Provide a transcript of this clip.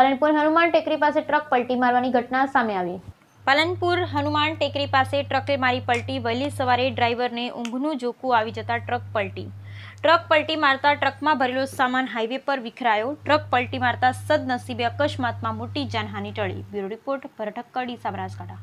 પાલનપુર હનુમાન ટેકરી પાસે ટ્રક પલટી મારવાની ઘટના સામે આવી પાલનપુર હનુમાન ટેકરી પાસે ટ્રકે મારી પલટી વહેલી સવારે ડ્રાઈવરને ઊંઘનું જોખું આવી જતા ટ્રક પલટી ટ્રક પલટી મારતા ટ્રકમાં ભરેલો સામાન હાઈવે પર વિખરાયો ટ્રક પલટી મારતા સદનસીબે અકસ્માતમાં મોટી જાનહાની ટળી બ્યુરો રિપોર્ટ ભરઠક્કડી સાબરાસકાંઠા